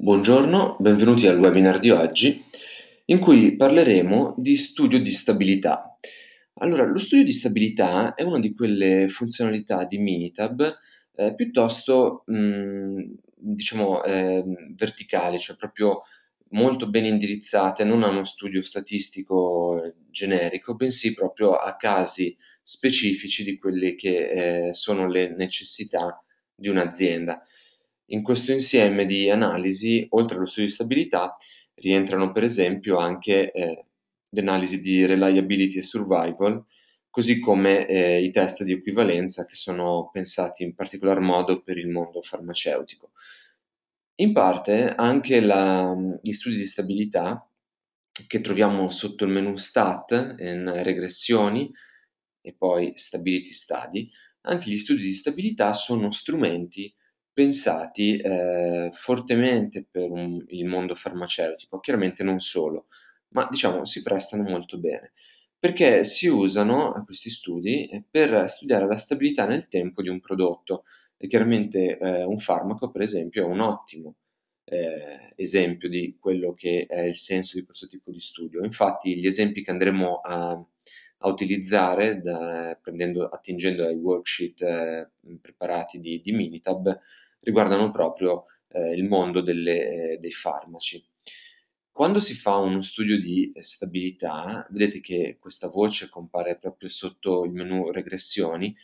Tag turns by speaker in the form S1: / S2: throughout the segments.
S1: Buongiorno, benvenuti al webinar di oggi in cui parleremo di studio di stabilità. Allora, lo studio di stabilità è una di quelle funzionalità di Minitab eh, piuttosto, mh, mm, diciamo, eh, verticali, cioè proprio molto ben indirizzate non a uno studio statistico generico, bensì proprio a casi specifici di quelle che eh, sono le necessità di un'azienda. In questo insieme di analisi, oltre allo studio di stabilità, rientrano per esempio anche eh, le analisi di reliability e survival, così come eh, i test di equivalenza che sono pensati in particolar modo per il mondo farmaceutico. In parte anche la, gli studi di stabilità che troviamo sotto il menu STAT in regressioni e poi Stability Study, anche gli studi di stabilità sono strumenti pensati eh, fortemente per un, il mondo farmaceutico, chiaramente non solo, ma diciamo si prestano molto bene, perché si usano eh, questi studi eh, per studiare la stabilità nel tempo di un prodotto e chiaramente eh, un farmaco per esempio è un ottimo eh, esempio di quello che è il senso di questo tipo di studio. Infatti gli esempi che andremo a a utilizzare da, prendendo, attingendo ai worksheet eh, preparati di, di Minitab riguardano proprio eh, il mondo delle, eh, dei farmaci. Quando si fa uno studio di stabilità, vedete che questa voce compare proprio sotto il menu regressioni,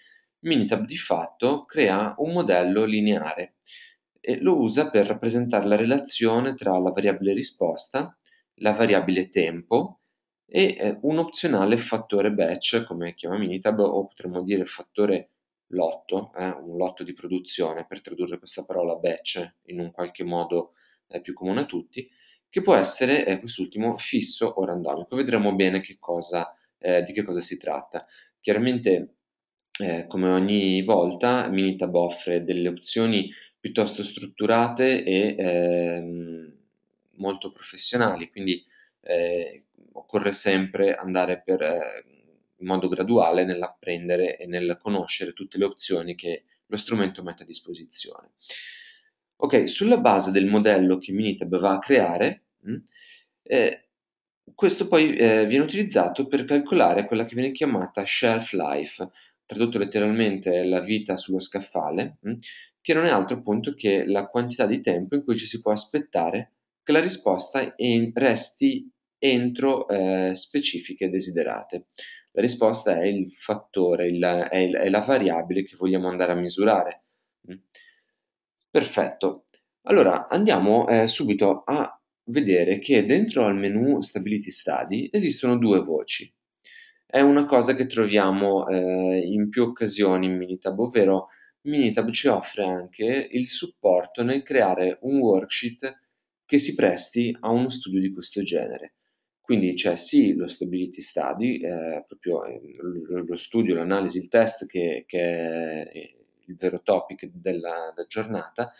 S1: Minitab di fatto crea un modello lineare e lo usa per rappresentare la relazione tra la variabile risposta, la variabile tempo e eh, un opzionale fattore batch, come chiama Minitab, o potremmo dire fattore lotto, eh, un lotto di produzione, per tradurre questa parola batch in un qualche modo eh, più comune a tutti, che può essere eh, quest'ultimo fisso o randomico. Vedremo bene che cosa, eh, di che cosa si tratta. Chiaramente, eh, come ogni volta, Minitab offre delle opzioni piuttosto strutturate e ehm, molto professionali, quindi eh, occorre sempre andare per in modo graduale nell'apprendere e nel conoscere tutte le opzioni che lo strumento mette a disposizione. Ok, sulla base del modello che Minitab va a creare, mm, eh, questo poi eh, viene utilizzato per calcolare quella che viene chiamata shelf life, tradotto letteralmente la vita sullo scaffale, mm, che non è altro appunto che la quantità di tempo in cui ci si può aspettare che la risposta resti entro eh, specifiche desiderate risposta è il fattore, il, è, è la variabile che vogliamo andare a misurare. Mm. Perfetto. Allora andiamo eh, subito a vedere che dentro al menu Stability Study esistono due voci. È una cosa che troviamo eh, in più occasioni in Minitab, ovvero Minitab ci offre anche il supporto nel creare un worksheet che si presti a uno studio di questo genere. Quindi c'è cioè, sì lo stability study, eh, proprio ehm, lo studio, l'analisi, il test che, che è il vero topic della, della giornata,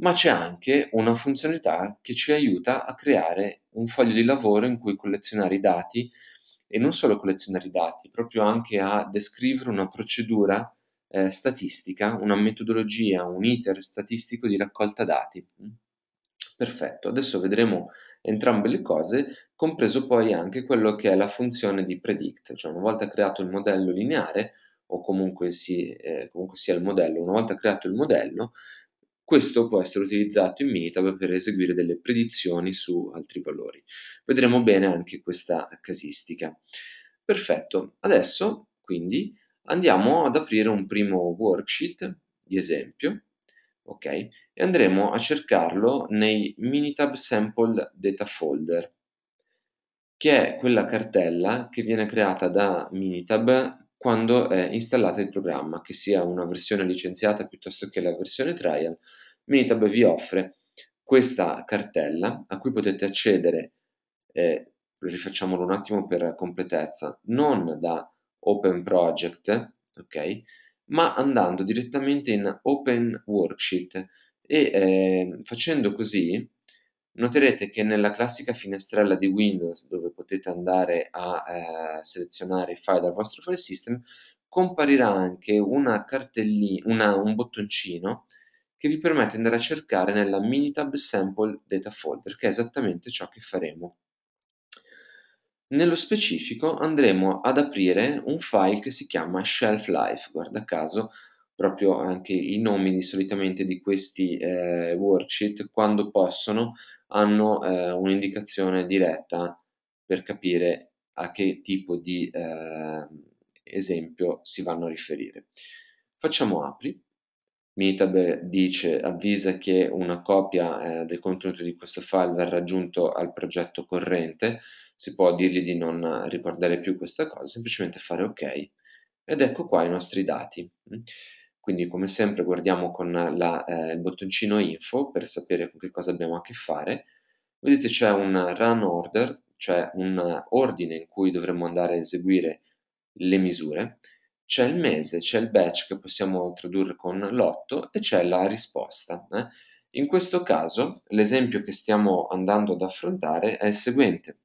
S1: ma c'è anche una funzionalità che ci aiuta a creare un foglio di lavoro in cui collezionare i dati e non solo collezionare i dati, proprio anche a descrivere una procedura eh, statistica, una metodologia, un iter statistico di raccolta dati. Perfetto, adesso vedremo entrambe le cose, compreso poi anche quello che è la funzione di predict, cioè una volta creato il modello lineare, o comunque, si, eh, comunque sia il modello, una volta creato il modello, questo può essere utilizzato in Minitab per eseguire delle predizioni su altri valori. Vedremo bene anche questa casistica. Perfetto, adesso quindi andiamo ad aprire un primo worksheet di esempio ok? E andremo a cercarlo nei Minitab Sample Data Folder, che è quella cartella che viene creata da Minitab quando è installato il programma, che sia una versione licenziata piuttosto che la versione trial, Minitab vi offre questa cartella a cui potete accedere, eh, rifacciamolo un attimo per completezza, non da Open Project, ok? ma andando direttamente in Open Worksheet e eh, facendo così noterete che nella classica finestrella di Windows dove potete andare a eh, selezionare i file dal vostro file system comparirà anche una una, un bottoncino che vi permette di andare a cercare nella minitab sample data folder che è esattamente ciò che faremo nello specifico andremo ad aprire un file che si chiama shelf life, guarda caso proprio anche i nomini solitamente di questi eh, worksheet quando possono hanno eh, un'indicazione diretta per capire a che tipo di eh, esempio si vanno a riferire. Facciamo apri. Minitab dice avvisa che una copia eh, del contenuto di questo file verrà aggiunto al progetto corrente si può dirgli di non ricordare più questa cosa, semplicemente fare ok. Ed ecco qua i nostri dati. Quindi come sempre guardiamo con la, eh, il bottoncino info per sapere con che cosa abbiamo a che fare. Vedete c'è un run order, cioè un ordine in cui dovremmo andare a eseguire le misure. C'è il mese, c'è il batch che possiamo tradurre con l'otto e c'è la risposta. Eh? In questo caso l'esempio che stiamo andando ad affrontare è il seguente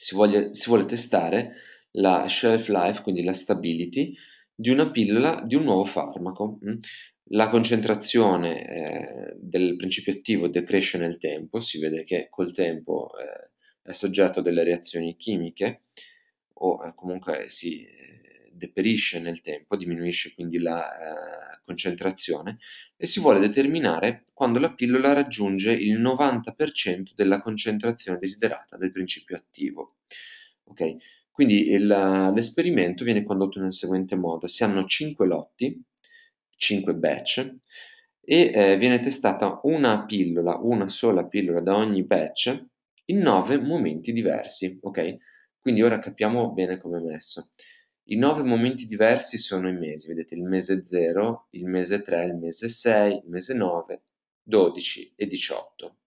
S1: si, voglia, si vuole testare la shelf life, quindi la stability, di una pillola di un nuovo farmaco. Mm. La concentrazione eh, del principio attivo decresce nel tempo, si vede che col tempo eh, è soggetto a delle reazioni chimiche o eh, comunque si, deperisce nel tempo, diminuisce quindi la eh, concentrazione e si vuole determinare quando la pillola raggiunge il 90% della concentrazione desiderata del principio attivo. Okay? Quindi il, l'esperimento viene condotto nel seguente modo, si hanno 5 lotti, 5 batch, e eh, viene testata una pillola, una sola pillola da ogni batch, in 9 momenti diversi, ok? Quindi ora capiamo bene come è messo. I nove momenti diversi sono i mesi, vedete il mese 0, il mese 3, il mese 6, il mese 9, 12 e 18.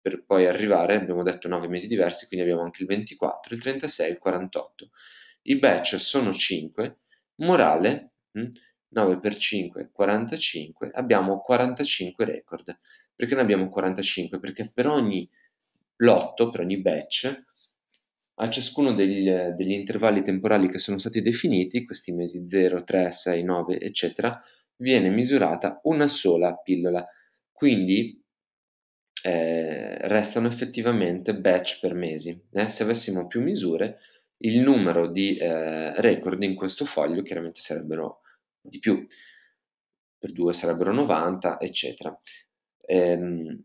S1: Per poi arrivare, abbiamo detto 9 mesi diversi, quindi abbiamo anche il 24, il 36, il 48. I batch sono 5, morale 9 hm, per 5, 45, abbiamo 45 record. Perché ne abbiamo 45? Perché per ogni lotto, per ogni batch, a ciascuno degli, eh, degli, intervalli temporali che sono stati definiti, questi mesi 0, 3, 6, 9, eccetera, viene misurata una sola pillola. Quindi eh, restano effettivamente batch per mesi. Eh? Se avessimo più misure, il numero di eh, record in questo foglio chiaramente sarebbero di più. Per 2 sarebbero 90, eccetera. Ehm,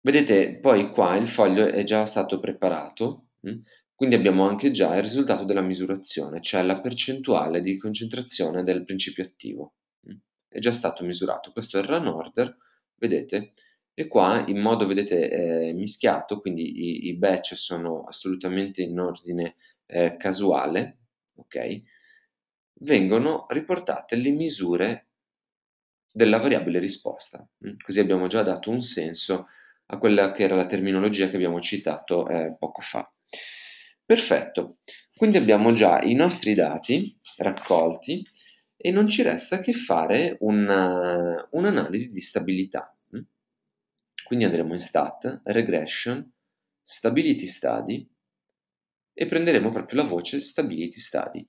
S1: vedete, poi qua il foglio è già stato preparato. Mh? Mm, quindi abbiamo anche già il risultato della misurazione, cioè la percentuale di concentrazione del principio attivo. Mm. È già stato misurato, questo è il run order, vedete, e qua in modo, vedete, eh, mischiato, quindi i, i, batch sono assolutamente in ordine eh, casuale, ok? Vengono riportate le misure della variabile risposta. Mm. Così abbiamo già dato un senso a quella che era la terminologia che abbiamo citato eh, poco fa. Perfetto, quindi abbiamo già i nostri dati raccolti e non ci resta che fare eh, un'analisi un di stabilità. Quindi andremo in Stat, Regression, Stability Study e prenderemo proprio la voce Stability Study.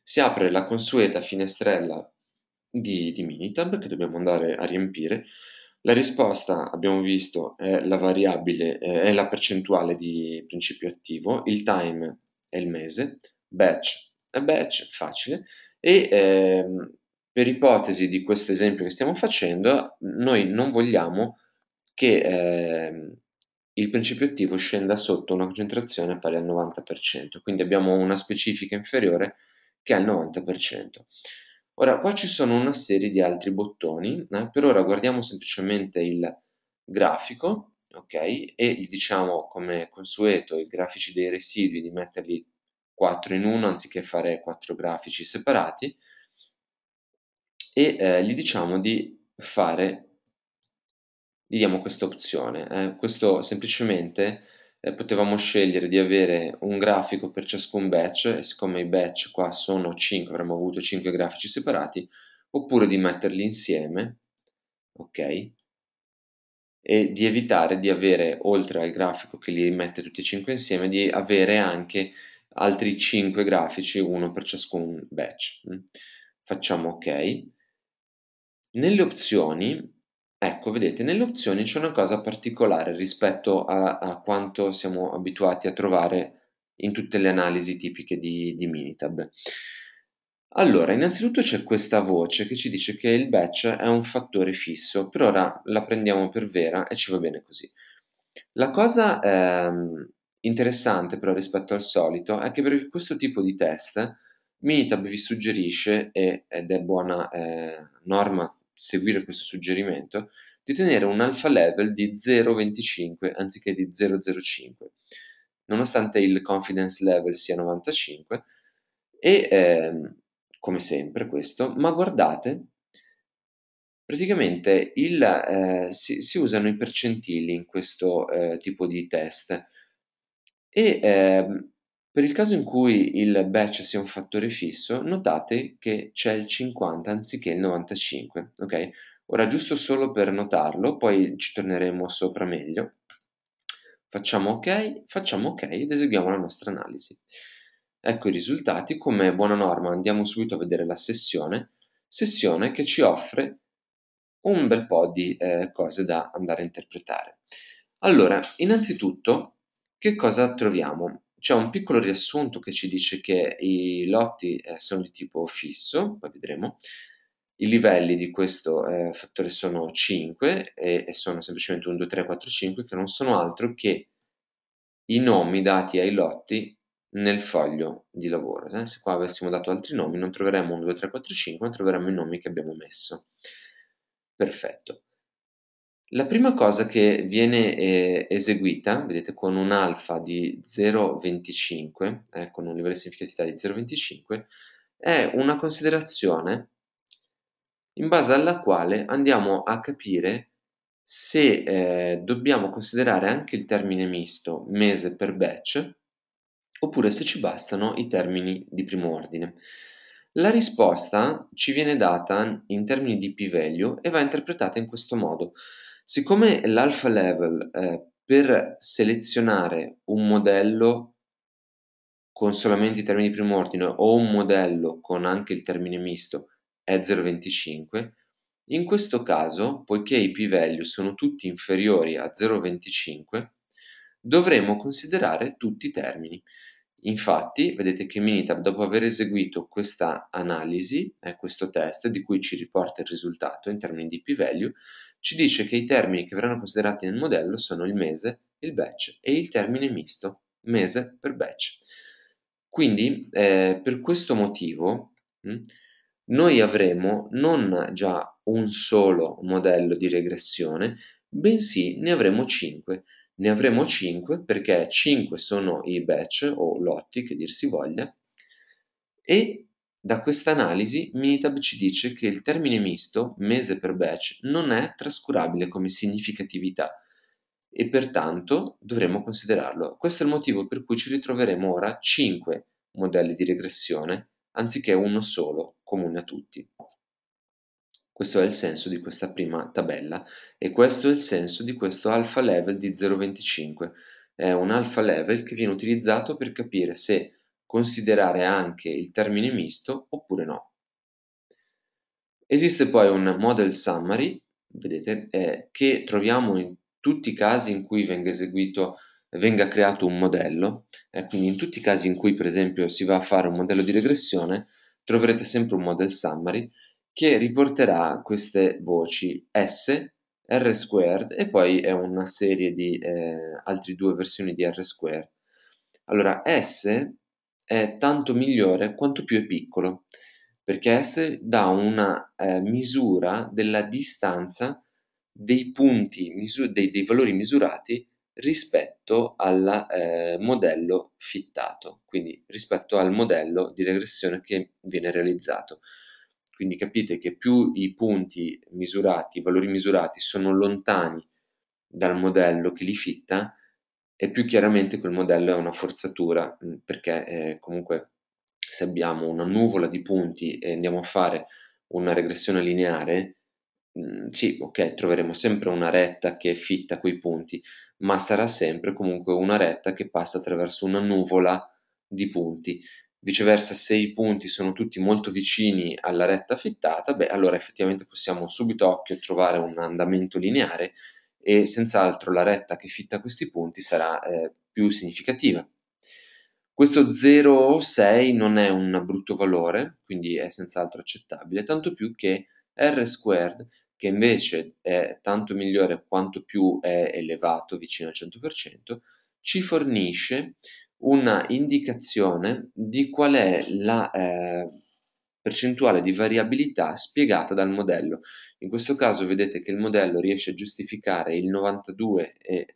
S1: Si apre la consueta finestrella di, di Minitab che dobbiamo andare a riempire la risposta, abbiamo visto, è la variabile, eh, è la percentuale di principio attivo, il time è il mese, batch è batch, facile, e ehm, per ipotesi di questo esempio che stiamo facendo, noi non vogliamo che ehm, il principio attivo scenda sotto una concentrazione pari al 90%, quindi abbiamo una specifica inferiore che è al 90%. Ora, qua ci sono una serie di altri bottoni, eh? per ora guardiamo semplicemente il grafico, ok? E gli diciamo, come consueto, i grafici dei residui, di metterli 4 in uno anziché fare 4 grafici separati, e eh, gli diciamo di fare, gli diamo questa opzione, eh? questo semplicemente eh, potevamo scegliere di avere un grafico per ciascun batch e siccome i batch qua sono 5 avremmo avuto 5 grafici separati oppure di metterli insieme ok e di evitare di avere oltre al grafico che li rimette tutti e 5 insieme di avere anche altri 5 grafici uno per ciascun batch mm. facciamo ok nelle opzioni Ecco, vedete, nelle opzioni c'è una cosa particolare rispetto a, a, quanto siamo abituati a trovare in tutte le analisi tipiche di, di Minitab. Allora, innanzitutto c'è questa voce che ci dice che il batch è un fattore fisso, per ora la prendiamo per vera e ci va bene così. La cosa ehm, interessante però rispetto al solito è che per questo tipo di test Minitab vi suggerisce, ed è buona eh, norma seguire questo suggerimento, di tenere un alfa level di 0,25 anziché di 0,05, nonostante il confidence level sia 95, e eh, come sempre questo, ma guardate, praticamente il, eh, si, si, usano i percentili in questo eh, tipo di test e ehm, per il caso in cui il batch sia un fattore fisso, notate che c'è il 50 anziché il 95, ok? Ora, giusto solo per notarlo, poi ci torneremo sopra meglio. Facciamo ok, facciamo ok ed eseguiamo la nostra analisi. Ecco i risultati, come buona norma andiamo subito a vedere la sessione, sessione che ci offre un bel po' di eh, cose da andare a interpretare. Allora, innanzitutto, che cosa troviamo? c'è un piccolo riassunto che ci dice che i lotti eh, sono di tipo fisso, poi vedremo, i livelli di questo eh, fattore sono 5 e, e, sono semplicemente 1, 2, 3, 4, 5 che non sono altro che i nomi dati ai lotti nel foglio di lavoro. Eh? Se qua avessimo dato altri nomi non troveremmo 1, 2, 3, 4, 5 ma troveremmo i nomi che abbiamo messo. Perfetto. La prima cosa che viene eh, eseguita, vedete con un alfa di 0,25, eh, con un livello di significatività di 0,25, è una considerazione in base alla quale andiamo a capire se eh, dobbiamo considerare anche il termine misto mese per batch oppure se ci bastano i termini di primo ordine. La risposta ci viene data in termini di p-value e va interpretata in questo modo. Siccome l'alpha level eh, per selezionare un modello con solamente i termini di primo ordine o un modello con anche il termine misto è 0,25, in questo caso, poiché i p-value sono tutti inferiori a 0,25, dovremo considerare tutti i termini. Infatti, vedete che Minitab, dopo aver eseguito questa analisi, eh, questo test, di cui ci riporta il risultato in termini di p-value, ci dice che i termini che verranno considerati nel modello sono il mese, il batch e il termine misto, mese per batch. Quindi, eh, per questo motivo, mh, hm, noi avremo non già un solo modello di regressione, bensì ne avremo 5 ne avremo 5 perché 5 sono i batch o lotti che dir si voglia e da questa analisi Minitab ci dice che il termine misto, mese per batch, non è trascurabile come significatività e pertanto dovremo considerarlo. Questo è il motivo per cui ci ritroveremo ora 5 modelli di regressione anziché uno solo comune a tutti. Questo è il senso di questa prima tabella e questo è il senso di questo alpha level di 0,25. È un alpha level che viene utilizzato per capire se considerare anche il termine misto oppure no. Esiste poi un model summary, vedete, eh, che troviamo in tutti i casi in cui venga eseguito venga creato un modello, eh, quindi in tutti i casi in cui per esempio si va a fare un modello di regressione troverete sempre un model summary che riporterà queste voci S, R squared e poi è una serie di eh, altre due versioni di R squared. Allora, S è tanto migliore quanto più è piccolo, perché S dà una eh, misura della distanza dei punti, misu- dei, dei, valori misurati rispetto al eh, modello fittato, quindi rispetto al modello di regressione che viene realizzato. Quindi capite che più i punti misurati, i valori misurati sono lontani dal modello che li fitta, e più chiaramente quel modello è una forzatura, perché eh, comunque se abbiamo una nuvola di punti e andiamo a fare una regressione lineare, mh, sì, ok, troveremo sempre una retta che fitta quei punti, ma sarà sempre comunque una retta che passa attraverso una nuvola di punti viceversa se i punti sono tutti molto vicini alla retta fittata, beh allora effettivamente possiamo subito occhio trovare un andamento lineare e senz'altro la retta che fitta questi punti sarà eh, più significativa. Questo 0,6 non è un brutto valore, quindi è senz'altro accettabile, tanto più che r squared, che invece è tanto migliore quanto più è elevato vicino al 100%, ci fornisce una indicazione di qual è la eh, percentuale di variabilità spiegata dal modello. In questo caso vedete che il modello riesce a giustificare il 92 e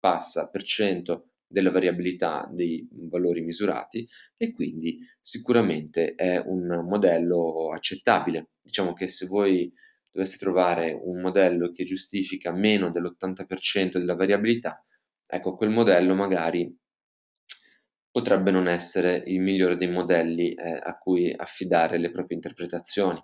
S1: passa per cento della variabilità dei valori misurati e quindi sicuramente è un modello accettabile. Diciamo che se voi doveste trovare un modello che giustifica meno dell'80% della variabilità, ecco, quel modello magari potrebbe non essere il migliore dei modelli eh, a cui affidare le proprie interpretazioni.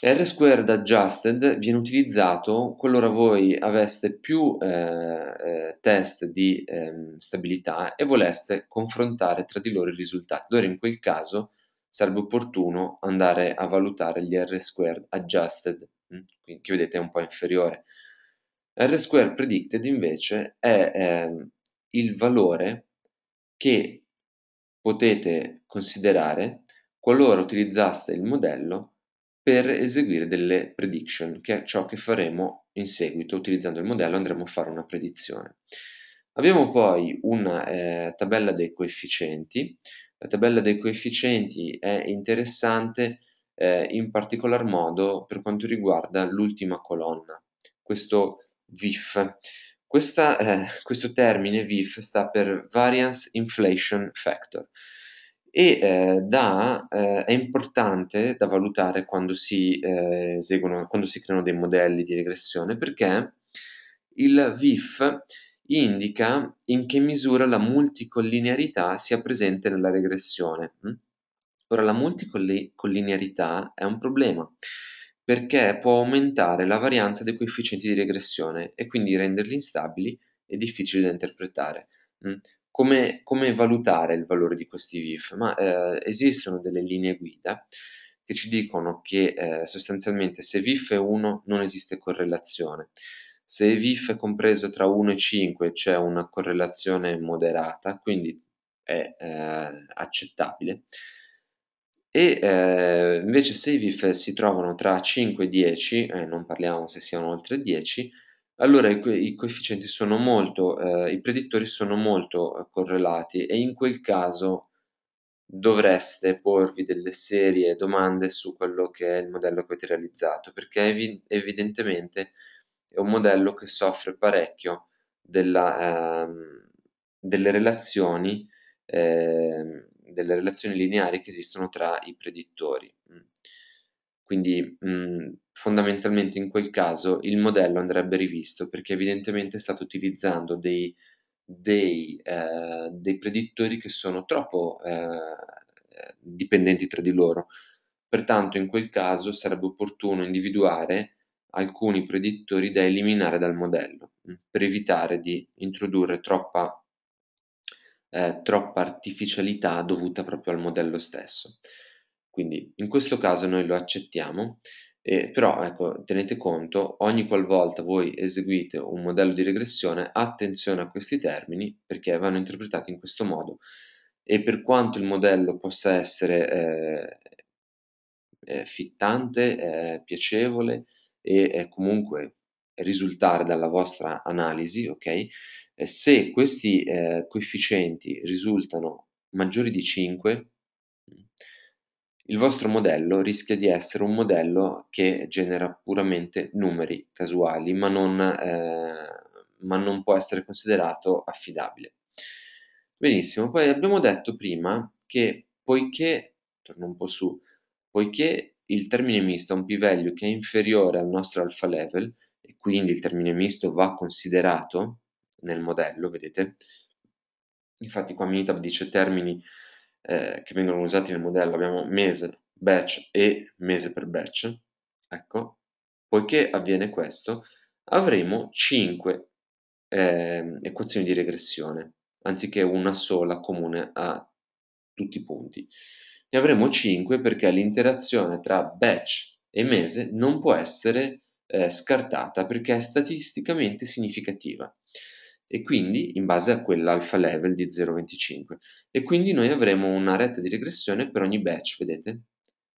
S1: R-squared adjusted viene utilizzato qualora voi aveste più eh, eh test di eh, stabilità e voleste confrontare tra di loro i risultati. Allora in quel caso sarebbe opportuno andare a valutare gli R-squared adjusted, mm, che vedete è un po' inferiore. R-squared predicted invece è ehm, il valore che potete considerare qualora utilizzaste il modello per eseguire delle prediction, che è ciò che faremo in seguito. Utilizzando il modello andremo a fare una predizione. Abbiamo poi una eh, tabella dei coefficienti. La tabella dei coefficienti è interessante eh, in particolar modo per quanto riguarda l'ultima colonna, questo VIF. Questa, eh, questo termine VIF sta per Variance Inflation Factor e eh, da, eh, è importante da valutare quando si, eh, eseguono, quando si creano dei modelli di regressione perché il VIF indica in che misura la multicollinearità sia presente nella regressione. Hm? Ora la multicollinearità è un problema perché può aumentare la varianza dei coefficienti di regressione e quindi renderli instabili e difficili da interpretare. Mm. Come, come valutare il valore di questi VIF? Ma eh, esistono delle linee guida che ci dicono che eh, sostanzialmente se VIF è 1 non esiste correlazione. Se VIF è compreso tra 1 e 5 c'è una correlazione moderata, quindi è eh, accettabile e eh, invece se i VIF si trovano tra 5 e 10, eh, non parliamo se siano oltre 10, allora i, i coefficienti sono molto, eh, i predittori sono molto eh, correlati e in quel caso dovreste porvi delle serie domande su quello che è il modello che avete realizzato, perché evi evidentemente è un modello che soffre parecchio della, ehm, delle relazioni ehm, delle relazioni lineari che esistono tra i predittori. Mm. Quindi mh, mm, fondamentalmente in quel caso il modello andrebbe rivisto perché evidentemente è stato utilizzando dei, dei, eh, dei, predittori che sono troppo eh, dipendenti tra di loro. Pertanto in quel caso sarebbe opportuno individuare alcuni predittori da eliminare dal modello mm, per evitare di introdurre troppa eh, troppa artificialità dovuta proprio al modello stesso. Quindi in questo caso noi lo accettiamo, eh, però ecco, tenete conto, ogni qualvolta voi eseguite un modello di regressione, attenzione a questi termini perché vanno interpretati in questo modo e per quanto il modello possa essere eh, eh fittante, eh, piacevole e eh, comunque risultare dalla vostra analisi, ok? se questi eh, coefficienti risultano maggiori di 5, il vostro modello rischia di essere un modello che genera puramente numeri casuali, ma non, eh, ma non può essere considerato affidabile. Benissimo, poi abbiamo detto prima che poiché, torno un po' su, poiché il termine misto ha un p-value che è inferiore al nostro alpha level, e quindi il termine misto va considerato, nel modello, vedete? Infatti qua Minitab dice termini eh, che vengono usati nel modello, abbiamo mese, batch e mese per batch, ecco, poiché avviene questo, avremo 5 eh, equazioni di regressione, anziché una sola comune a tutti i punti. Ne avremo 5 perché l'interazione tra batch e mese non può essere eh, scartata perché è statisticamente significativa e quindi in base a quell'alfa level di 0,25 e quindi noi avremo una retta di regressione per ogni batch, vedete?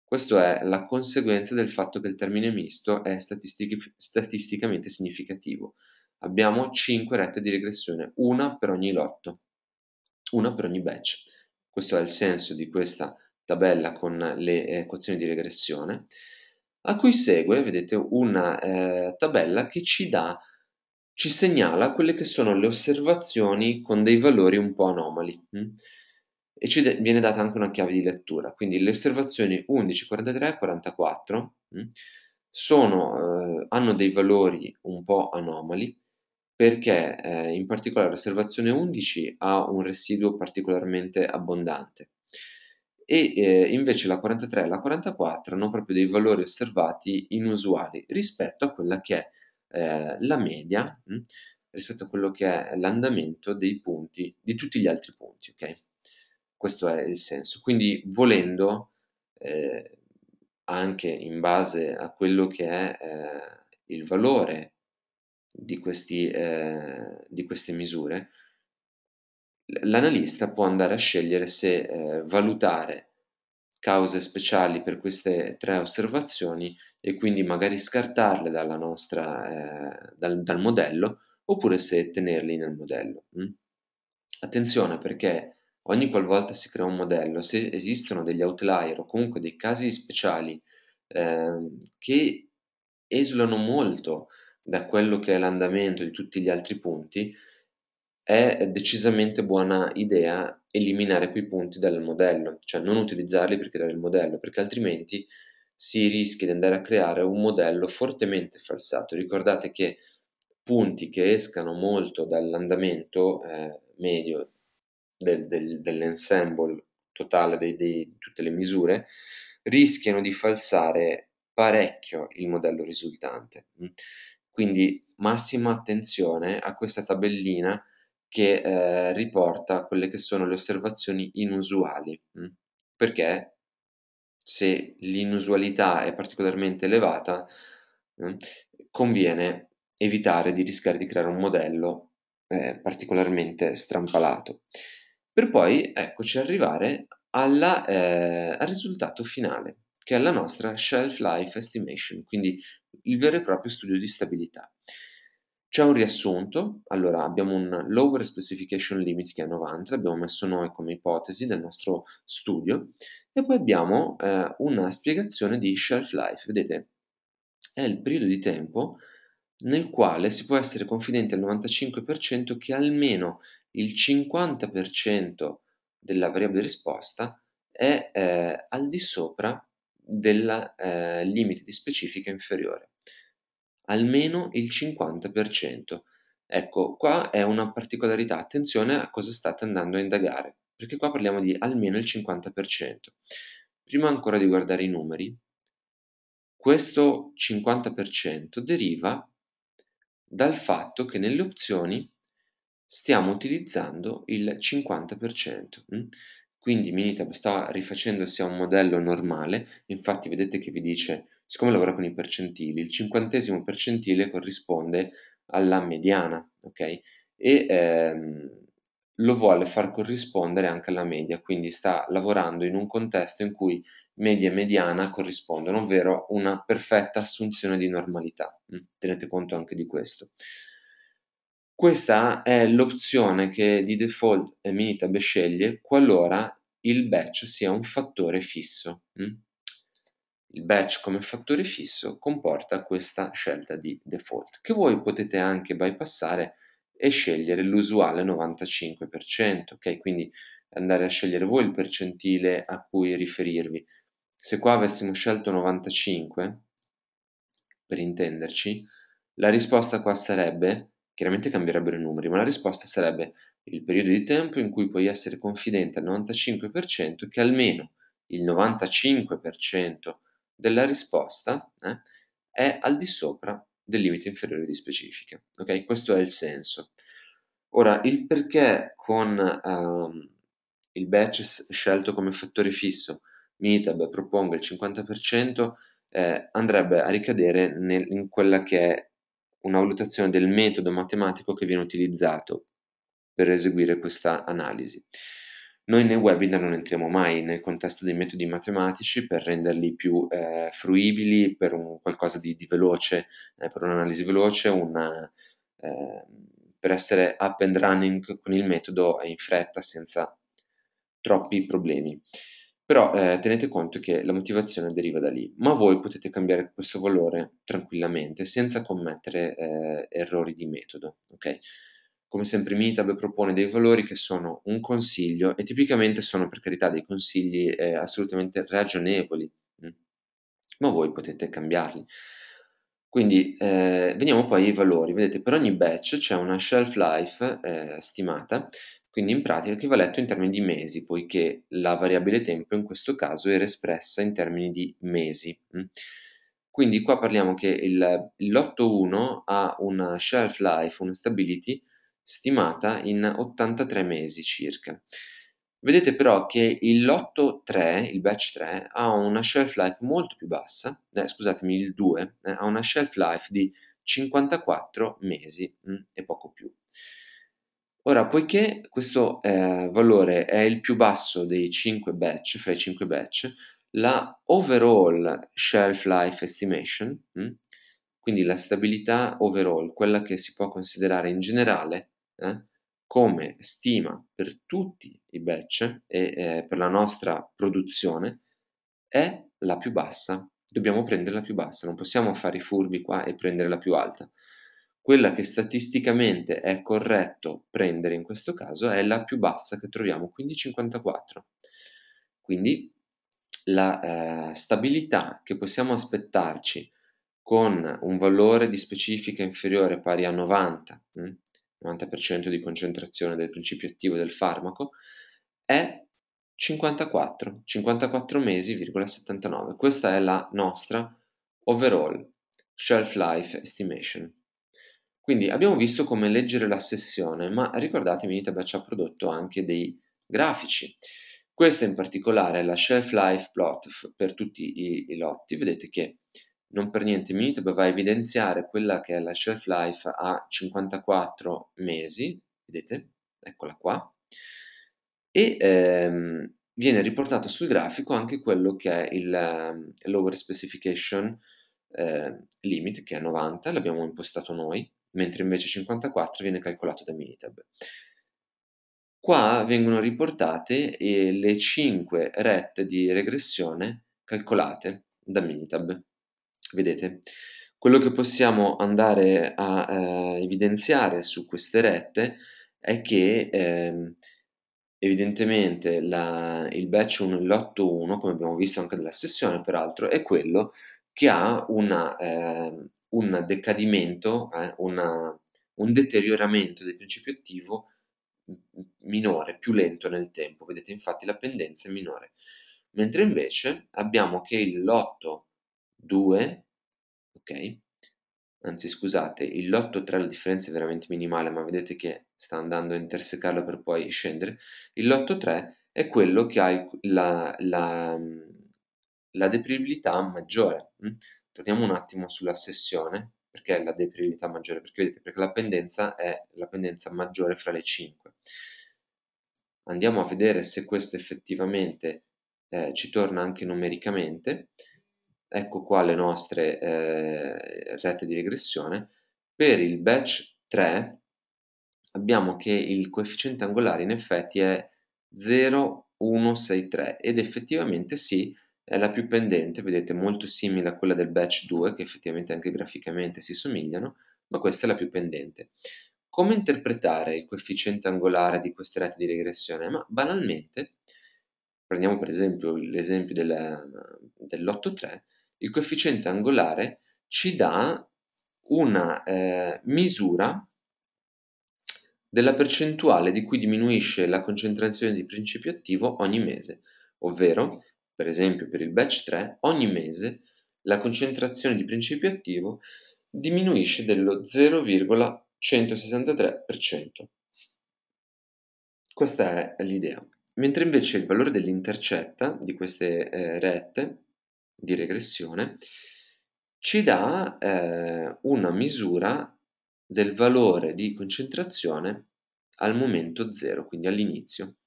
S1: Questa è la conseguenza del fatto che il termine misto è statistic statisticamente significativo. Abbiamo 5 rette di regressione, una per ogni lotto, una per ogni batch. Questo è il senso di questa tabella con le eh, equazioni di regressione, a cui segue, vedete, una eh, tabella che ci dà ci segnala quelle che sono le osservazioni con dei valori un po' anomali mm? e ci de- viene data anche una chiave di lettura. Quindi le osservazioni 11, 43 e 44 sono, eh, hanno dei valori un po' anomali perché eh, in particolare l'osservazione 11 ha un residuo particolarmente abbondante e eh, invece la 43 e la 44 hanno proprio dei valori osservati inusuali rispetto a quella che è eh, la media mh, mm, rispetto a quello che è l'andamento dei punti, di tutti gli altri punti, ok? Questo è il senso. Quindi volendo, eh, anche in base a quello che è eh, il valore di, questi, eh, di queste misure, l'analista può andare a scegliere se eh, valutare cause speciali per queste tre osservazioni e quindi magari scartarle dalla nostra, eh, dal, dal, modello oppure se tenerli nel modello. Mh? Mm? Attenzione perché ogni qualvolta si crea un modello, se esistono degli outlier o comunque dei casi speciali eh, che esulano molto da quello che è l'andamento di tutti gli altri punti, è decisamente buona idea eliminare quei punti dal modello, cioè non utilizzarli per creare il modello, perché altrimenti si rischia di andare a creare un modello fortemente falsato. Ricordate che punti che escano molto dall'andamento eh, medio del, del, dell'ensemble totale di tutte le misure rischiano di falsare parecchio il modello risultante. Quindi massima attenzione a questa tabellina che eh, riporta quelle che sono le osservazioni inusuali, perché se l'inusualità è particolarmente elevata, mm, conviene evitare di rischiare di creare un modello eh, particolarmente strampalato. Per poi, eccoci, arrivare alla, eh, al risultato finale, che è la nostra Shelf Life Estimation, quindi il vero e proprio studio di stabilità. C'è un riassunto, allora abbiamo un lower specification limit che è 90, l'abbiamo messo noi come ipotesi del nostro studio, e poi abbiamo eh, una spiegazione di shelf life, vedete? È il periodo di tempo nel quale si può essere confidenti al 95% che almeno il 50% della variabile risposta è eh, al di sopra del eh, limite di specifica inferiore almeno il 50%. Ecco, qua è una particolarità, attenzione a cosa state andando a indagare, perché qua parliamo di almeno il 50%. Prima ancora di guardare i numeri, questo 50% deriva dal fatto che nelle opzioni stiamo utilizzando il 50%. Mm? Quindi Minitab sta rifacendosi a un modello normale, infatti vedete che vi dice siccome lavora con i percentili, il cinquantesimo percentile corrisponde alla mediana, ok? E ehm, lo vuole far corrispondere anche alla media, quindi sta lavorando in un contesto in cui media e mediana corrispondono, ovvero una perfetta assunzione di normalità. Mm, tenete conto anche di questo. Questa è l'opzione che di default Minitab sceglie qualora il batch sia un fattore fisso. Mm? il batch come fattore fisso comporta questa scelta di default che voi potete anche bypassare e scegliere l'usuale 95%, ok? Quindi andare a scegliere voi il percentile a cui riferirvi. Se qua avessimo scelto 95, per intenderci, la risposta qua sarebbe, chiaramente cambierebbero i numeri, ma la risposta sarebbe il periodo di tempo in cui puoi essere confidente al 95% che almeno il 95% della risposta eh, è al di sopra del limite inferiore di specifica. Okay? Questo è il senso. Ora, il perché con ehm, il batch scelto come fattore fisso Minitab proponga il 50% eh, andrebbe a ricadere nel, in quella che è una valutazione del metodo matematico che viene utilizzato per eseguire questa analisi. Noi nei webinar non entriamo mai nel contesto dei metodi matematici per renderli più eh, fruibili, per un qualcosa di, di veloce, eh, per un'analisi veloce, una, eh, per essere up and running con il metodo in fretta senza troppi problemi. Però eh, tenete conto che la motivazione deriva da lì, ma voi potete cambiare questo valore tranquillamente senza commettere eh, errori di metodo. Okay? Come sempre Meetup propone dei valori che sono un consiglio e tipicamente sono per carità dei consigli eh, assolutamente ragionevoli, mm. ma voi potete cambiarli. Quindi eh, veniamo poi ai valori, vedete per ogni batch c'è una shelf life eh, stimata, quindi in pratica che va letto in termini di mesi, poiché la variabile tempo in questo caso era espressa in termini di mesi. Mm. Quindi qua parliamo che il, l'8.1 ha una shelf life, una stability stimata in 83 mesi circa. Vedete però che il lotto 3, il batch 3, ha una shelf life molto più bassa, eh, scusatemi, il 2 eh, ha una shelf life di 54 mesi mh, mm, e poco più. Ora, poiché questo eh, valore è il più basso dei 5 batch, fra i 5 batch, la overall shelf life estimation, mh, mm, quindi la stabilità overall, quella che si può considerare in generale eh, come stima per tutti i batch e eh, per la nostra produzione è la più bassa. Dobbiamo prendere la più bassa, non possiamo fare i furbi qua e prendere la più alta. Quella che statisticamente è corretto prendere in questo caso è la più bassa che troviamo, quindi 54. Quindi la eh, stabilità che possiamo aspettarci con un valore di specifica inferiore pari a 90, mh, mm, 90% di concentrazione del principio attivo del farmaco, è 54, 54 mesi,79. Questa è la nostra overall shelf life estimation. Quindi abbiamo visto come leggere la sessione, ma ricordate Minitabacci ha prodotto anche dei grafici. Questa in particolare è la shelf life plot per tutti i, i lotti. Vedete che non per niente Minitab va a evidenziare quella che è la shelf life a 54 mesi, vedete? Eccola qua. E ehm, viene riportato sul grafico anche quello che è il um, lower specification eh, limit, che è 90, l'abbiamo impostato noi, mentre invece 54 viene calcolato da Minitab. Qua vengono riportate eh, le 5 rette di regressione calcolate da Minitab. Vedete? Quello che possiamo andare a eh, evidenziare su queste rette è che eh, evidentemente la, il batch 1 e l'8 1, come abbiamo visto anche nella sessione peraltro, è quello che ha una, eh, un decadimento, eh, una, un deterioramento del principio attivo minore, più lento nel tempo. Vedete infatti la pendenza è minore. Mentre invece abbiamo che il lotto 2, ok? Anzi, scusate, il lotto 3 la differenza è veramente minimale, ma vedete che sta andando a intersecarlo per poi scendere. Il lotto 3 è quello che ha la, la, mm, la deprivibilità maggiore. Mm? Torniamo un attimo sulla sessione, perché la deprivibilità maggiore? Perché vedete, perché la pendenza è la pendenza maggiore fra le 5. Andiamo a vedere se questo effettivamente eh, ci torna anche numericamente ecco qua le nostre eh, rette di regressione, per il batch 3 abbiamo che il coefficiente angolare in effetti è 0,163 ed effettivamente sì, è la più pendente, vedete molto simile a quella del batch 2 che effettivamente anche graficamente si somigliano, ma questa è la più pendente. Come interpretare il coefficiente angolare di queste rette di regressione? Ma banalmente, prendiamo per esempio l'esempio dell'8,3, il coefficiente angolare ci dà una eh, misura della percentuale di cui diminuisce la concentrazione di principio attivo ogni mese, ovvero, per esempio per il batch 3, ogni mese la concentrazione di principio attivo diminuisce dello 0,163%. Questa è l'idea. Mentre invece il valore dell'intercetta di queste eh, rette di regressione, ci dà eh, una misura del valore di concentrazione al momento 0, quindi all'inizio.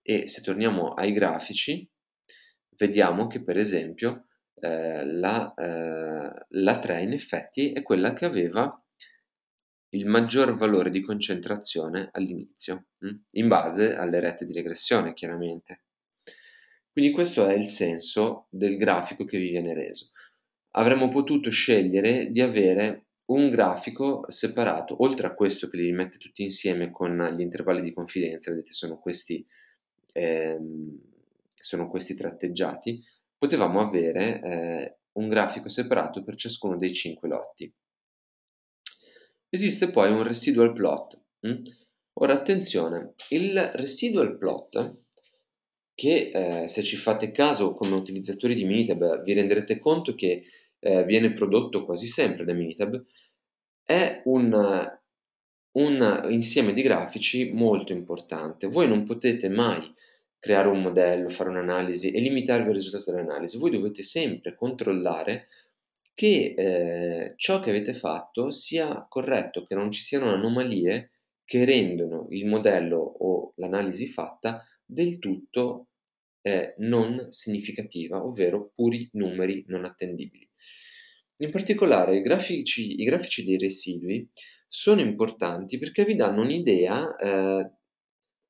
S1: E se torniamo ai grafici, vediamo che per esempio eh, la, eh, la 3 in effetti è quella che aveva il maggior valore di concentrazione all'inizio, mm? in base alle rette di regressione chiaramente. Quindi questo è il senso del grafico che vi viene reso. Avremmo potuto scegliere di avere un grafico separato, oltre a questo che li mette tutti insieme con gli intervalli di confidenza, vedete sono questi, ehm, sono questi tratteggiati, potevamo avere eh, un grafico separato per ciascuno dei 5 lotti. Esiste poi un residual plot. Hm? Ora attenzione, il residual plot che eh, se ci fate caso come utilizzatori di Minitab vi renderete conto che eh, viene prodotto quasi sempre da Minitab, è un, un insieme di grafici molto importante. Voi non potete mai creare un modello, fare un'analisi e limitarvi al risultato dell'analisi. Voi dovete sempre controllare che eh, ciò che avete fatto sia corretto, che non ci siano anomalie che rendono il modello o l'analisi fatta del tutto eh, non significativa, ovvero puri numeri non attendibili. In particolare i grafici, i grafici dei residui sono importanti perché vi danno un'idea eh,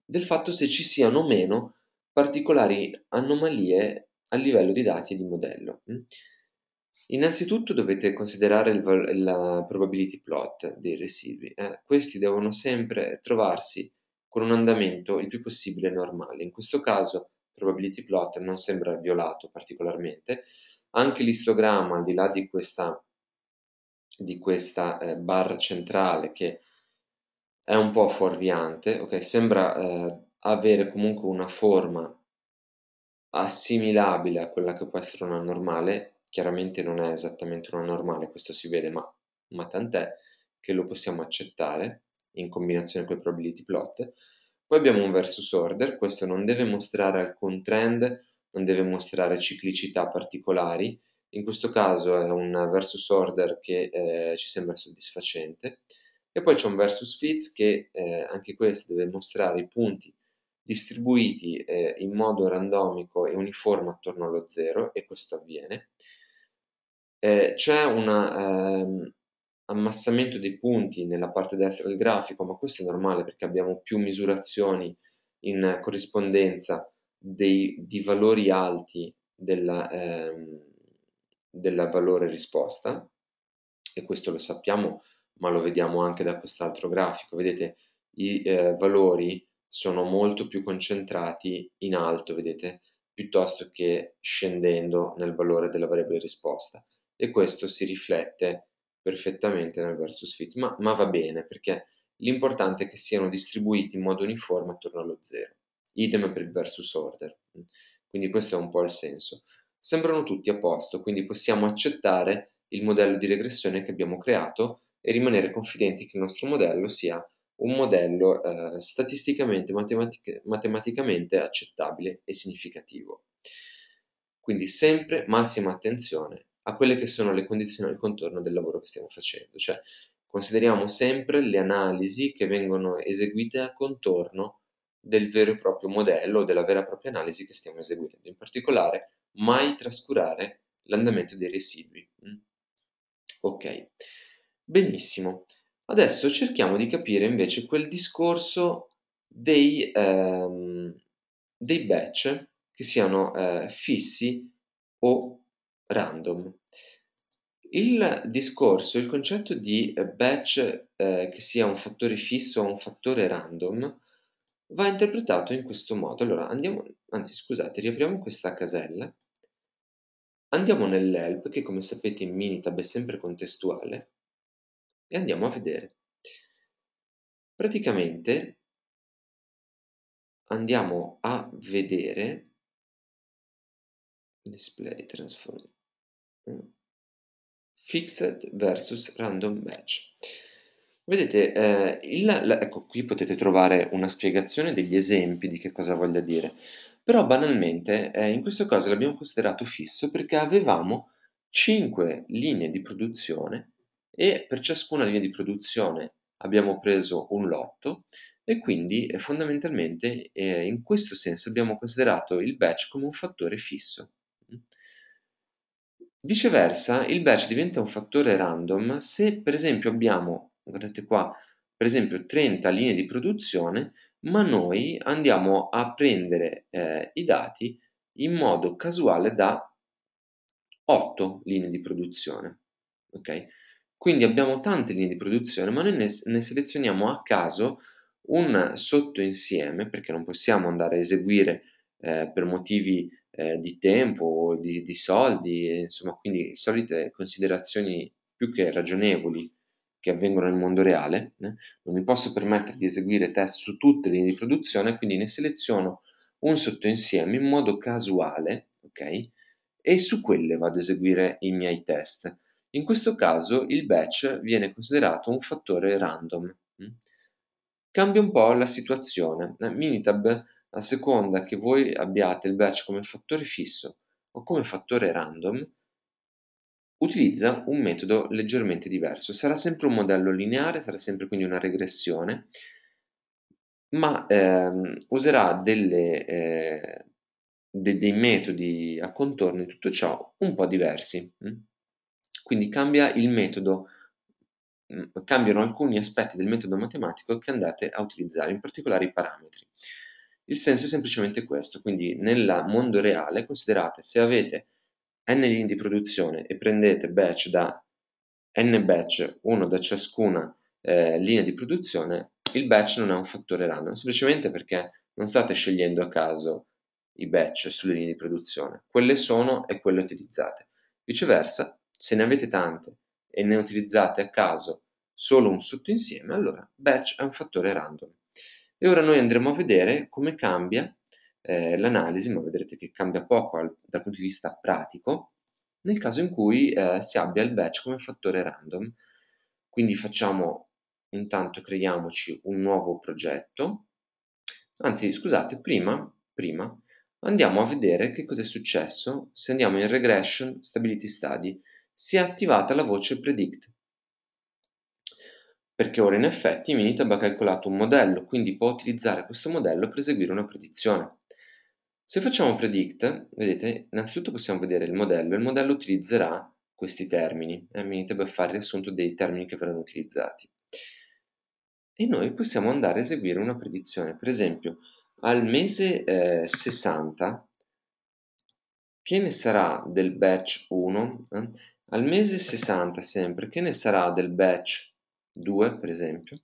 S1: del fatto se ci siano o meno particolari anomalie a livello di dati e di modello. Mm. Innanzitutto dovete considerare il, la probability plot dei residui. Eh, questi devono sempre trovarsi con un andamento il più possibile normale. In questo caso probability plot non sembra violato particolarmente, anche l'istogramma al di là di questa, di questa eh, barra centrale che è un po' fuorviante, okay? sembra eh, avere comunque una forma assimilabile a quella che può essere una normale, chiaramente non è esattamente una normale, questo si vede, ma, ma tant'è che lo possiamo accettare in combinazione con i probability plot. Poi abbiamo un versus order, questo non deve mostrare alcun trend, non deve mostrare ciclicità particolari, in questo caso è un versus order che eh, ci sembra soddisfacente. E poi c'è un versus fits che eh, anche questo deve mostrare i punti distribuiti eh, in modo randomico e uniforme attorno allo zero e questo avviene. Eh, c'è una, ehm, ammassamento dei punti nella parte destra del grafico, ma questo è normale perché abbiamo più misurazioni in corrispondenza dei, di valori alti della, eh, della valore risposta e questo lo sappiamo ma lo vediamo anche da quest'altro grafico vedete i eh, valori sono molto più concentrati in alto vedete piuttosto che scendendo nel valore della variabile risposta e questo si riflette perfettamente nel versus fit, ma, ma va bene perché l'importante è che siano distribuiti in modo uniforme attorno allo zero. Idem per il versus order. Quindi questo è un po' il senso. Sembrano tutti a posto, quindi possiamo accettare il modello di regressione che abbiamo creato e rimanere confidenti che il nostro modello sia un modello eh, statisticamente, matematic- matematicamente accettabile e significativo. Quindi sempre massima attenzione a quelle che sono le condizioni al contorno del lavoro che stiamo facendo, cioè consideriamo sempre le analisi che vengono eseguite a contorno del vero e proprio modello o della vera e propria analisi che stiamo eseguendo, in particolare mai trascurare l'andamento dei residui. Mm. Ok, benissimo. Adesso cerchiamo di capire invece quel discorso dei, ehm, dei batch che siano eh, fissi o random. Il discorso, il concetto di batch eh, che sia un fattore fisso o un fattore random va interpretato in questo modo. Allora andiamo, anzi scusate, riapriamo questa casella, andiamo nell'help che come sapete in Minitab è sempre contestuale e andiamo a vedere. Praticamente andiamo a vedere display transform Fixed versus Random Match. Vedete, eh, il, la, ecco qui potete trovare una spiegazione degli esempi di che cosa voglia dire, però banalmente eh, in questo caso l'abbiamo considerato fisso perché avevamo 5 linee di produzione e per ciascuna linea di produzione abbiamo preso un lotto e quindi eh, fondamentalmente eh, in questo senso abbiamo considerato il batch come un fattore fisso. Viceversa, il batch diventa un fattore random se per esempio abbiamo, guardate qua, per esempio 30 linee di produzione, ma noi andiamo a prendere eh, i dati in modo casuale da 8 linee di produzione. Ok? Quindi abbiamo tante linee di produzione, ma noi ne, ne selezioniamo a caso un sottoinsieme, perché non possiamo andare a eseguire eh, per motivi eh, di tempo, di, di soldi, insomma, quindi solite considerazioni più che ragionevoli che avvengono nel mondo reale, eh? non mi posso permettere di eseguire test su tutte le linee di produzione, quindi ne seleziono un sottoinsieme in modo casuale, ok? E su quelle vado ad eseguire i miei test. In questo caso il batch viene considerato un fattore random. Mm. Cambio un po' la situazione. Eh, Minitab a seconda che voi abbiate il batch come fattore fisso o come fattore random, utilizza un metodo leggermente diverso. Sarà sempre un modello lineare, sarà sempre quindi una regressione, ma ehm, userà delle, eh, de dei metodi a contorno di tutto ciò un po' diversi. Mm? Quindi cambia il metodo, mm, cambiano alcuni aspetti del metodo matematico che andate a utilizzare, in particolare i parametri. Il senso è semplicemente questo, quindi nel mondo reale considerate se avete n linee di produzione e prendete batch da n batch, uno da ciascuna eh, linea di produzione, il batch non è un fattore random, semplicemente perché non state scegliendo a caso i batch sulle linee di produzione, quelle sono e quelle utilizzate. Viceversa, se ne avete tante e ne utilizzate a caso solo un sottoinsieme, allora batch è un fattore random. E ora noi andremo a vedere come cambia eh, l'analisi, ma vedrete che cambia poco al, dal punto di vista pratico, nel caso in cui eh, si abbia il batch come fattore random. Quindi facciamo, intanto creiamoci un nuovo progetto, anzi scusate, prima, prima andiamo a vedere che cosa è successo se andiamo in regression stability study si è attivata la voce predict perché ora in effetti Minitab ha calcolato un modello, quindi può utilizzare questo modello per eseguire una predizione. Se facciamo predict, vedete, innanzitutto possiamo vedere il modello, il modello utilizzerà questi termini, eh, Minitab fa il riassunto dei termini che verranno utilizzati. E noi possiamo andare a eseguire una predizione, per esempio, al mese eh, 60, che ne sarà del batch 1? Eh? Al mese 60 sempre, che ne sarà del batch 1? 2 per esempio,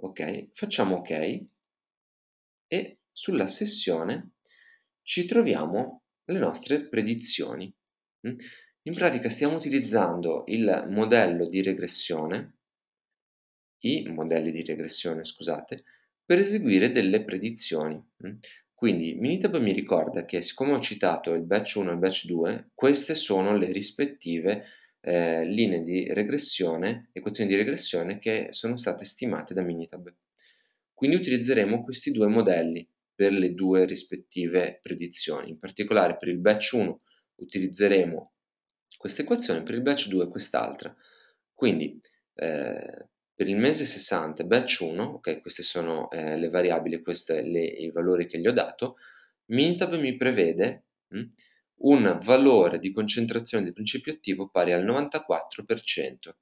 S1: ok, facciamo ok e sulla sessione ci troviamo le nostre predizioni. Mm? In pratica stiamo utilizzando il modello di regressione, i modelli di regressione, scusate, per eseguire delle predizioni. Mm? Quindi Minitab mi ricorda che siccome ho citato il batch 1 e il batch 2, queste sono le rispettive eh, linee di regressione, equazioni di regressione che sono state stimate da Minitab. Quindi utilizzeremo questi due modelli per le due rispettive predizioni. In particolare per il batch 1 utilizzeremo questa equazione, per il batch 2 quest'altra. Quindi eh, per il mese 60 batch 1, ok, queste sono eh, le variabili, questi sono i valori che gli ho dato, Minitab mi prevede mh, hm, un valore di concentrazione del principio attivo pari al 94%.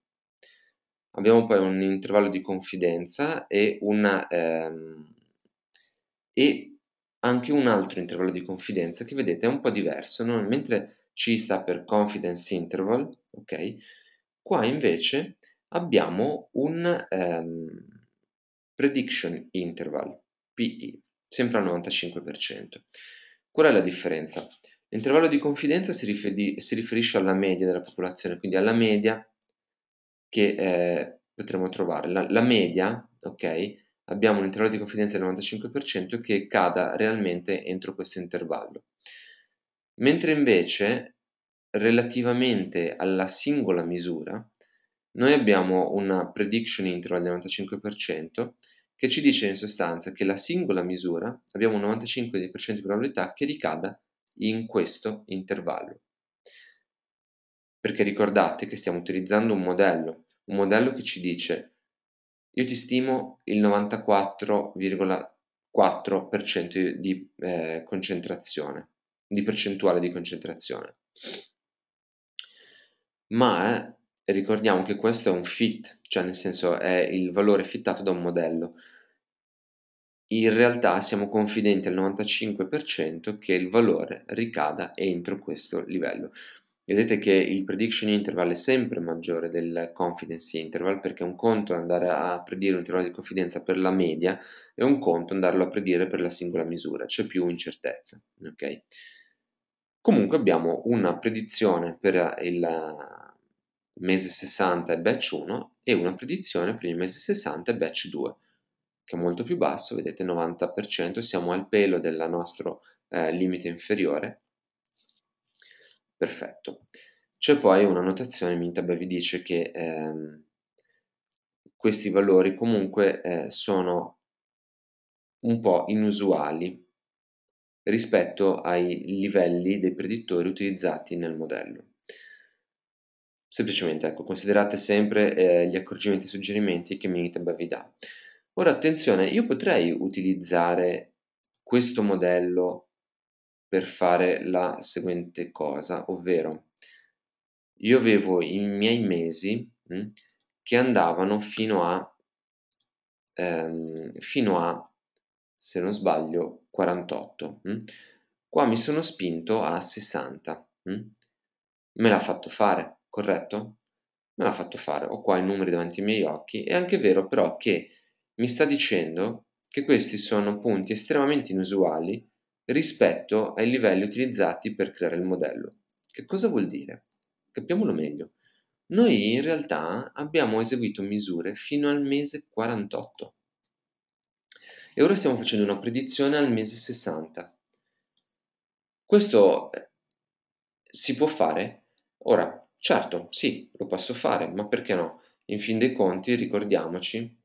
S1: Abbiamo poi un intervallo di confidenza e, una, ehm, e anche un altro intervallo di confidenza che vedete è un po' diverso, no? mentre C sta per confidence interval, ok? Qua invece abbiamo un ehm, prediction interval, PI, sempre al 95%. Qual è la differenza? L'intervallo di confidenza si, riferi si, riferisce alla media della popolazione, quindi alla media che eh, potremo trovare. La, la media, ok, abbiamo un intervallo di confidenza del 95% che cada realmente entro questo intervallo. Mentre invece, relativamente alla singola misura, noi abbiamo una prediction interval del 95% che ci dice in sostanza che la singola misura abbiamo un 95% di probabilità che ricada in questo intervallo. Perché ricordate che stiamo utilizzando un modello, un modello che ci dice io ti stimo il 94,4% di eh, concentrazione, di percentuale di concentrazione. Ma eh, ricordiamo che questo è un fit, cioè nel senso è il valore fittato da un modello in realtà siamo confidenti al 95% che il valore ricada entro questo livello. Vedete che il prediction interval è sempre maggiore del confidence interval perché è un conto andare a predire un intervallo di confidenza per la media e un conto andarlo a predire per la singola misura, c'è più incertezza. Okay? Comunque abbiamo una predizione per il mese 60 e batch 1 e una predizione per il mese 60 e batch 2 che è molto più basso, vedete 90%, siamo al pelo del nostro eh, limite inferiore. Perfetto. C'è poi una notazione, Mintab vi dice che ehm, questi valori comunque eh, sono un po' inusuali rispetto ai livelli dei predittori utilizzati nel modello. Semplicemente, ecco, considerate sempre eh, gli accorgimenti e suggerimenti che Minitab vi dà. Ora attenzione, io potrei utilizzare questo modello per fare la seguente cosa, ovvero io avevo i miei mesi mh, mm, che andavano fino a, ehm, fino a, se non sbaglio, 48. Mh. Mm. Qua mi sono spinto a 60. Mh. Mm. Me l'ha fatto fare, corretto? Me l'ha fatto fare. Ho qua i numeri davanti ai miei occhi. È anche vero però che mi sta dicendo che questi sono punti estremamente inusuali rispetto ai livelli utilizzati per creare il modello. Che cosa vuol dire? Capiamolo meglio. Noi in realtà abbiamo eseguito misure fino al mese 48 e ora stiamo facendo una predizione al mese 60. Questo eh, si può fare? Ora, certo, sì, lo posso fare, ma perché no? In fin dei conti ricordiamoci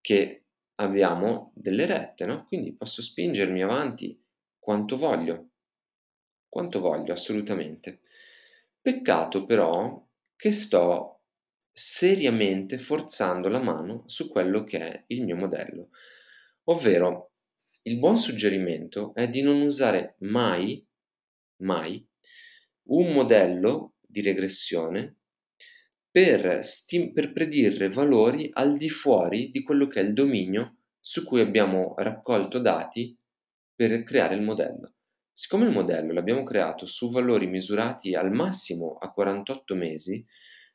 S1: che abbiamo delle rette, no? Quindi posso spingermi avanti quanto voglio, quanto voglio, assolutamente. Peccato però che sto seriamente forzando la mano su quello che è il mio modello. Ovvero, il buon suggerimento è di non usare mai, mai, un modello di regressione per, stim- per predire valori al di fuori di quello che è il dominio su cui abbiamo raccolto dati per creare il modello. Siccome il modello l'abbiamo creato su valori misurati al massimo a 48 mesi,